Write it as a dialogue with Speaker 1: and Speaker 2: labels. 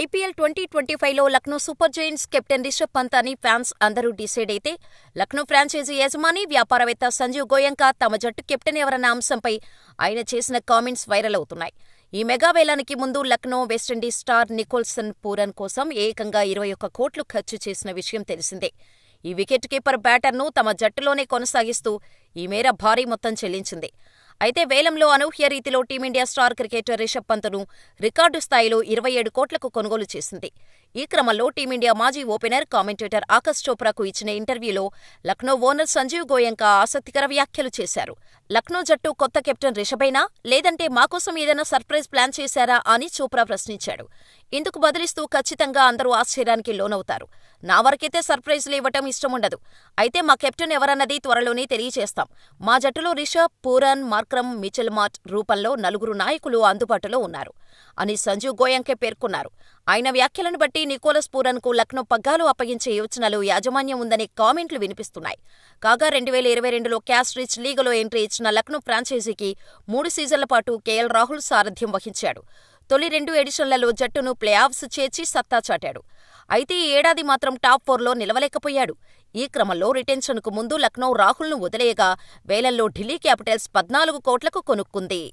Speaker 1: IPL twenty twenty ఫైవ్లో Lucknow super giants captain Rishabh Pant అని fans అందరూ డిసైడ్ అయితే లక్నో ఫ్రాంచైజీ యజమాని వ్యాపారవేత్త సంజీవ్ గోయంకా తమ జట్టు కెప్టెన్ ఎవరన్న అంశంపై ఆయన చేసిన కామెంట్స్ వైరల్ అవుతున్నాయి ఈ మెగా వేలానికి ముందు Lucknow West Indies star Nicholson Pooran కోసం ఏకంగా ఇరవై ఒక్క కోట్లు ఖర్చు చేసిన విషయం తెలిసిందే ఈ వికెట్ కీపర్ బ్యాటర్ను తమ జట్టులోనే కొనసాగిస్తూ ఈ మేర భారీ మొత్తం చెల్లించింది అయితే వేలంలో అనూహ్య రీతిలో టీమిండియా స్టార్ క్రికెటర్ రిషబ్ పంత్ను రికార్డు స్థాయిలో ఇరవై ఏడు కోట్లకు కొనుగోలు చేసింది ఈ క్రమంలో టీమిండియా మాజీ ఓపెనర్ కామెంటేటర్ ఆకాశ్ చోప్రాకు ఇచ్చిన ఇంటర్వ్యూలో లక్నో ఓనర్ సంజీవ్ గోయంక ఆసక్తికర వ్యాఖ్యలు చేశారు లక్నో జట్టు కొత్త కెప్టెన్ రిషభైనా లేదంటే మాకోసం ఏదైనా సర్ప్రైజ్ ప్లాన్ చేశారా అని చోప్రా ప్రశ్నించాడు ఇందుకు బదిలిస్తూ ఖచ్చితంగా అందరూ ఆశ్చర్యానికి లోనవుతారు నా వరకైతే సర్ప్రైజ్లు ఇవ్వటం ఇష్టముండదు అయితే మా కెప్టెన్ ఎవరన్నది త్వరలోనే తెలియచేస్తాం మా జట్టులో Rishabh Pooran Markram Mitchell Marsh రూపంలో నలుగురు నాయకులు అందుబాటులో ఉన్నారు అని సంజీవ్ గోయంకే పేర్కొన్నారు ఆయన వ్యాఖ్యలను బట్టి నికోలస్ పూరన్కు లక్నో పగ్గాలు అప్పగించే యోచనలు యాజమాన్యం ఉందనే కామెంట్లు వినిపిస్తున్నాయి కాగా రెండు వేల ఇరవై రెండులో క్యాష్ రిచ్ లీగ్లో ఎంట్రీ ఇచ్చిన లక్నో ఫ్రాంచైజీకి మూడు సీజన్ల పాటు కేఎల్ రాహుల్ సారథ్యం వహించాడు తొలి రెండు ఎడిషన్లలో జట్టును ప్లేఆఫ్స్ చేర్చి సత్తా చాటాడు అయితే ఈ ఏడాది మాత్రం టాప్ ఫోర్లో నిలవలేకపోయాడు ఈ క్రమంలో రిటెన్షన్కు ముందు లక్నో రాహుల్ను వదిలేయగా వేలల్లో ఢిల్లీ క్యాపిటల్స్ పద్నాలుగు కోట్లకు కొనుక్కుంది